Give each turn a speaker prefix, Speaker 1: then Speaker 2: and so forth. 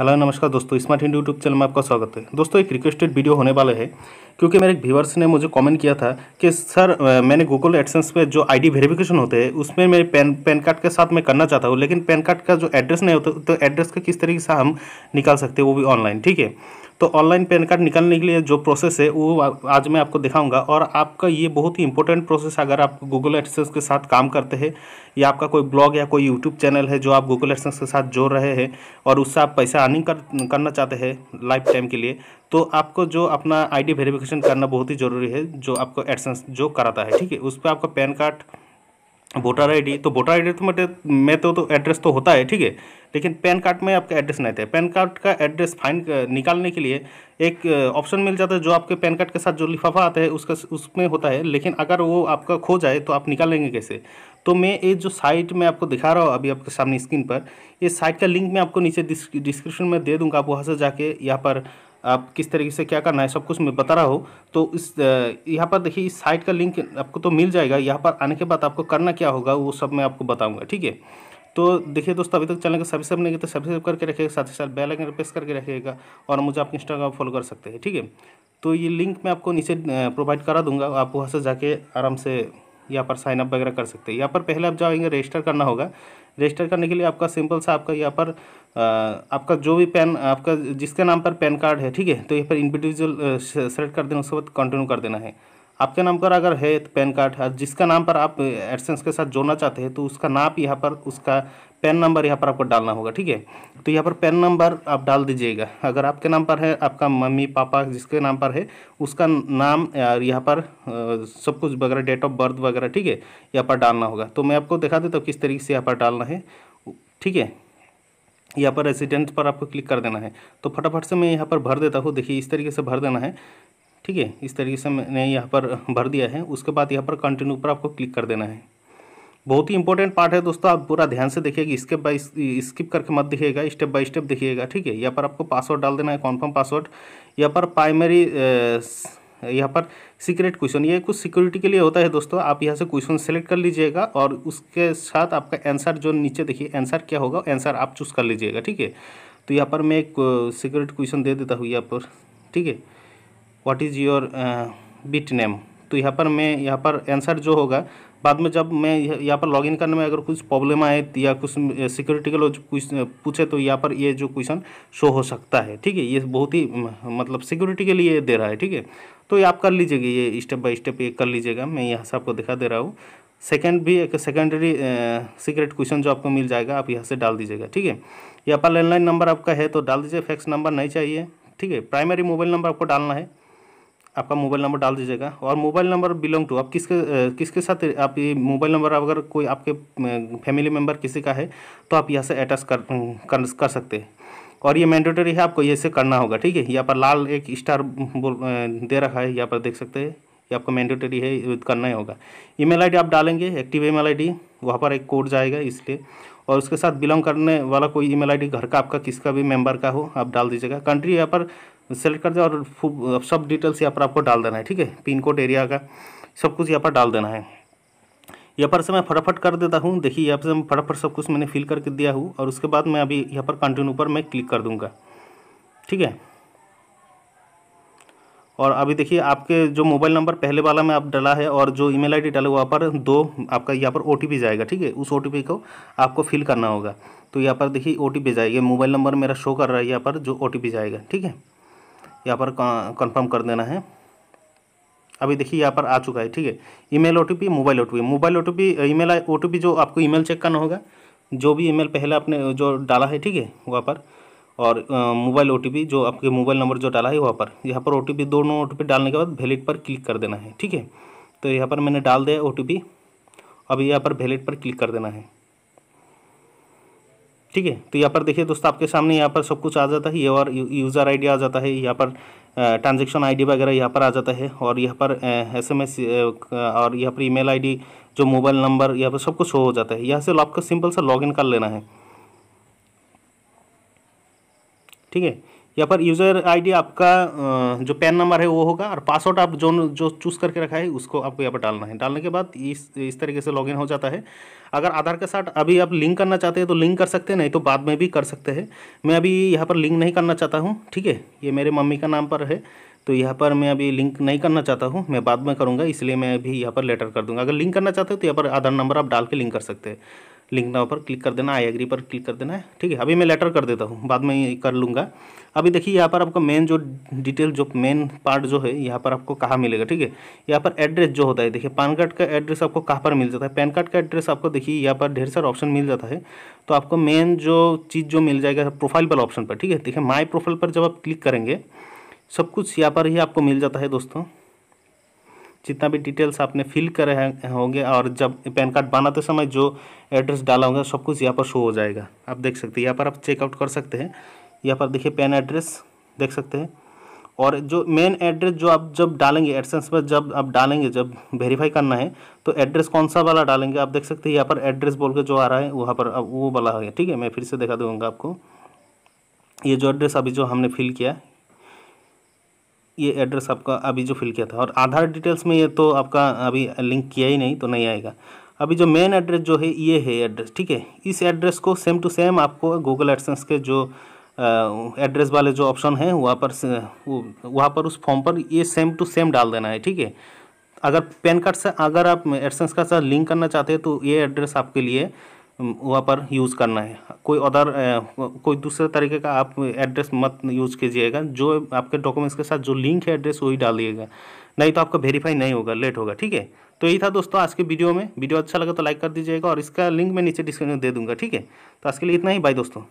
Speaker 1: hello नमस्कार दोस्तों smart Hindi YouTube channel में आपका स्वागत है दोस्तों एक रिक्वेस्टेड वीडियो होने वाले है क्योंकि मेरे एक व्यूवर्स ने मुझे कमेंट किया था कि सर मैंने गूगल एडसेंस पे जो आईडी वेरिफिकेशन होते हैं उसमें मेरे पैन पैन कार्ड के साथ मैं करना चाहता हूँ लेकिन पैन कार्ड का जो एड्रेस नहीं होता तो एड्रेस का किस तरीके से हम निकाल सकते हैं वो भी ऑनलाइन ठीक है तो ऑनलाइन पैन कार्ड निकालने के लिए जो प्रोसेस है वो आज मैं आपको दिखाऊंगा और आपका ये बहुत ही इंपॉर्टेंट प्रोसेस अगर आप गूगल एडसेंस के साथ काम करते हैं या आपका कोई ब्लॉग या कोई यूट्यूब चैनल है जो आप गूगल एडसेंस के साथ जोड़ रहे हैं और उससे आप पैसा अर्निंग कर, करना चाहते हैं लाइफ टाइम के लिए तो आपको जो अपना आईडी डी करना बहुत ही ज़रूरी है जो आपको एडसेंस जो कराता है ठीक है उस पर आपका पैन कार्ड वोटर आईडी तो वोटर आईडी तो मेरे में तो, तो एड्रेस तो होता है ठीक है लेकिन पैन कार्ड में आपका एड्रेस नहीं था पैन कार्ड का एड्रेस फाइंड निकालने के लिए एक ऑप्शन मिल जाता है जो आपके पैन कार्ड के साथ जो लिफाफा आता है उसका उसमें होता है लेकिन अगर वो आपका खो जाए तो आप निकालेंगे कैसे तो मैं ये जो साइट मैं आपको दिखा रहा हूँ अभी आपके सामने स्क्रीन पर ये साइट का लिंक मैं आपको नीचे डिस्क्रिप्शन में दे दूँगा आप वहाँ से जाके यहाँ पर आप किस तरीके से क्या करना है सब कुछ मैं बता रहा हूँ तो इस यहाँ पर देखिए इस साइट का लिंक आपको तो मिल जाएगा यहाँ पर आने के बाद आपको करना क्या होगा वो सब मैं आपको बताऊँगा ठीक है तो देखिए दोस्तों अभी तक चैनल को सब्सक्राइब नहीं किया तो सब्सक्राइब करके रखिएगा साथ ही साथ बेल आइकन प्रेस करके रखिएगा और मुझे आप इंस्टाग्राम फॉलो कर सकते हैं ठीक है तो ये लिंक मैं आपको नीचे प्रोवाइड करा दूंगा आप वहाँ से जाके आराम से यहाँ पर साइनअप वगैरह कर सकते हैं यहाँ पर पहले आप जाएंगे रजिस्टर करना होगा रजिस्टर करने के लिए आपका सिंपल सा आपका यहाँ पर आपका जो भी पैन आपका जिसके नाम पर पैन कार्ड है ठीक है तो यहाँ पर इंडिविजुअल सेलेक्ट कर देना उसके बाद कंटिन्यू कर देना है आपके नाम पर अगर है तो पैन कार्ड जिसका नाम पर आप एडसेंस के साथ जोड़ना चाहते हैं तो उसका नाप यहाँ पर उसका पैन नंबर यहाँ पर आपको डालना होगा ठीक है तो यहाँ पर पैन नंबर आप डाल दीजिएगा अगर आपके नाम पर है आपका मम्मी पापा जिसके नाम पर है उसका नाम यहाँ पर सब कुछ वगैरह डेट ऑफ बर्थ वगैरह ठीक है यहाँ पर डालना होगा तो मैं आपको दिखा देता तो हूँ किस तरीके से यहाँ पर डालना है ठीक है यहाँ पर रेसिडेंट पर आपको क्लिक कर देना है तो फटाफट से मैं यहाँ पर भर देता हूँ देखिए इस तरीके से भर देना है ठीक है इस तरीके से मैंने यहाँ पर भर दिया है उसके बाद यहाँ पर कंटिन्यू पर आपको क्लिक कर देना है बहुत ही इंपॉर्टेंट पार्ट है दोस्तों आप पूरा ध्यान से देखिएगा स्टेप बाय स्किप करके मत देखिएगा स्टेप बाय स्टेप देखिएगा ठीक है यहाँ पर आपको पासवर्ड डाल देना है कॉन्फर्म पासवर्ड यहाँ पर प्राइमरी यहाँ पर सीक्रेट क्वेश्चन ये कुछ सिक्योरिटी के लिए होता है दोस्तों आप यहाँ से क्वेश्चन सेलेक्ट कर लीजिएगा और उसके साथ आपका आंसर जो नीचे देखिए आंसर क्या होगा आंसर आप चूज़ कर लीजिएगा ठीक है तो यहाँ पर मैं एक सिक्योरिटी क्वेश्चन दे देता हूँ यहाँ पर ठीक है what is your bit name तो यहाँ पर मैं यहाँ पर आंसर जो होगा बाद में जब मैं यहाँ पर लॉगिन करने में अगर कुछ प्रॉब्लम आए या कुछ सिक्योरिटी के लोग पूछे तो यहाँ पर ये जो क्वेश्चन शो हो सकता है ठीक है ये बहुत ही मतलब सिक्योरिटी के लिए दे रहा है ठीक है तो ये आप कर लीजिएगा ये स्टेप बाय स्टेप ये कर लीजिएगा मैं यहाँ से आपको दिखा दे रहा हूँ सेकेंड भी एक सेकेंडरी सीक्रेट क्वेश्चन जो आपको मिल जाएगा आप यहाँ से डाल दीजिएगा ठीक है यहाँ पर लैंडलाइन नंबर आपका है तो डाल दीजिए फैक्स नंबर नहीं चाहिए ठीक है प्राइमरी मोबाइल नंबर आपको डालना है आपका मोबाइल नंबर डाल दीजिएगा और मोबाइल नंबर बिलोंग टू आप किसके किसके साथ आप ये मोबाइल नंबर अगर कोई आपके फैमिली मेम्बर किसी का है तो आप यहाँ से अटैच कर, कर कर सकते हैं और ये मैंडेटरी है आपको ये से करना होगा ठीक है यहाँ पर लाल एक स्टार बोल दे रखा है यहाँ पर देख सकते हैं ये आपको मैंडेटरी है करना ही होगा ईमेल आईडी आप डालेंगे एक्टिव ईमेल आईडी वहाँ पर एक कोड जाएगा इसलिए और उसके साथ बिलोंग करने वाला कोई ईमेल आईडी घर का आपका किसका भी मेंबर का हो आप डाल दीजिएगा कंट्री यहाँ पर सेलेक्ट कर दे और सब डिटेल्स यहाँ पर आपको डाल देना है ठीक है पिन कोड एरिया का सब कुछ यहाँ पर डाल देना है यहाँ पर से मैं फटाफट कर देता हूँ देखिए यहाँ पर मैं फटाफट सब कुछ मैंने फिल करके दिया हूँ और उसके बाद मैं अभी यहाँ पर कंटिन्यू पर मैं क्लिक कर दूँगा ठीक है और अभी देखिए आपके जो मोबाइल नंबर पहले वाला में आप डला है और जो ईमेल आईडी डाला वहाँ पर दो आपका यहाँ पर ओ जाएगा ठीक है उस ओ को आपको फिल करना होगा तो यहाँ पर देखिए ओ जाएगा मोबाइल नंबर मेरा शो कर रहा है यहाँ पर जो ओ जाएगा ठीक है यहाँ पर कन्फर्म कर देना है अभी देखिए यहाँ पर आ चुका है ठीक है email OTP mobile OTP mobile OTP T OTP जो आपको मेल चेक करना होगा जो भी मेल पहले आपने जो डाला है ठीक है वहाँ पर और मोबाइल ओ जो आपके मोबाइल नंबर जो डाला है वहाँ पर यहाँ पर ओ दोनों ओ डालने के बाद वैलिड पर क्लिक कर देना है ठीक है तो यहाँ पर मैंने डाल दिया ओ अब यहाँ पर वैलिड पर क्लिक कर देना है ठीक है तो यहाँ पर देखिए दोस्तों आपके सामने यहाँ पर सब कुछ आ जाता है ये और यूज़र आई आ जाता है यहाँ पर ट्रांजेक्शन आई वगैरह यहाँ पर आ जाता है और यहाँ पर एस और यहाँ पर ई आईडी जो मोबाइल नंबर यहाँ पर सब कुछ हो जाता है यहाँ से आपको सिंपल सा लॉग कर लेना है ठीक है यहाँ पर यूज़र आईडी आपका जो पैन नंबर है वो होगा और पासवर्ड आप जो जो चूज़ करके रखा है उसको आपको यहाँ पर डालना है डालने के बाद इस इस तरीके से लॉगिन हो जाता है अगर आधार के साथ अभी आप लिंक करना चाहते हैं तो लिंक कर सकते हैं नहीं तो बाद में भी कर सकते हैं मैं अभी यहाँ पर लिंक नहीं करना चाहता हूँ ठीक है ये मेरे मम्मी का नाम पर है तो यहाँ पर मैं अभी लिंक नहीं करना चाहता हूँ मैं बाद में करूँगा इसलिए मैं अभी यहाँ पर लेटर कर दूँगा अगर लिंक करना चाहते हो तो यहाँ पर आधार नंबर आप डाल के लिंक कर सकते हैं लिंक नाव पर क्लिक कर देना आई एग्री पर क्लिक कर देना है ठीक है अभी मैं लेटर कर देता हूँ बाद में कर लूँगा अभी देखिए यहाँ पर आपका मेन जो डिटेल जो मेन पार्ट जो है यहाँ पर आपको कहाँ मिलेगा ठीक है यहाँ पर एड्रेस जो होता है देखिए पैन कार्ड का एड्रेस आपको कहाँ पर मिल जाता है पैन कार्ड का एड्रेस आपको देखिए यहाँ पर ढेर सारा ऑप्शन मिल जाता है तो आपको मेन जो चीज़ जो मिल जाएगा प्रोफाइल पर ऑप्शन पर ठीक है देखिए माई प्रोफाइल पर जब आप क्लिक करेंगे सब कुछ यहाँ पर ही आपको मिल जाता है दोस्तों जितना भी डिटेल्स आपने फिल करे होंगे और जब पैन कार्ड बनाते समय जो एड्रेस डाला होगा सब कुछ यहाँ पर शो हो जाएगा आप देख सकते हैं यहाँ पर आप चेकआउट कर सकते हैं यहाँ पर देखिए पैन एड्रेस देख सकते हैं और जो मेन एड्रेस जो आप जब डालेंगे एडसेंस पर जब आप डालेंगे जब वेरीफाई करना है तो एड्रेस कौन सा वाला डालेंगे आप देख सकते हैं यहाँ पर एड्रेस बोल के जो आ रहा है वहाँ पर अब वो वाला है ठीक है मैं फिर से दिखा दूँगा आपको ये जो एड्रेस अभी जो हमने फिल किया ये एड्रेस आपका अभी जो फिल किया था और आधार डिटेल्स में ये तो आपका अभी लिंक किया ही नहीं तो नहीं आएगा अभी जो मेन एड्रेस जो है ये है एड्रेस ठीक है इस एड्रेस को सेम टू सेम आपको गूगल एडसेंस के जो एड्रेस वाले जो ऑप्शन हैं वहाँ पर वहाँ पर उस फॉर्म पर ये सेम टू सेम डाल देना है ठीक है अगर पैन कार्ड से अगर आप एडसेंस का साथ लिंक करना चाहते हैं तो ये एड्रेस आपके लिए वहाँ पर यूज़ करना है कोई अदर कोई दूसरे तरीके का आप एड्रेस मत यूज़ कीजिएगा जो आपके डॉक्यूमेंट्स के साथ जो लिंक है एड्रेस वही डालिएगा नहीं तो आपका वेरीफाई नहीं होगा लेट होगा ठीक है तो यही था दोस्तों आज के वीडियो में वीडियो अच्छा लगा तो लाइक कर दीजिएगा और इसका लिंक मैं नीचे डिस्क्रिप्शन में दे दूँगा ठीक है तो आज के लिए इतना ही बाय दोस्तों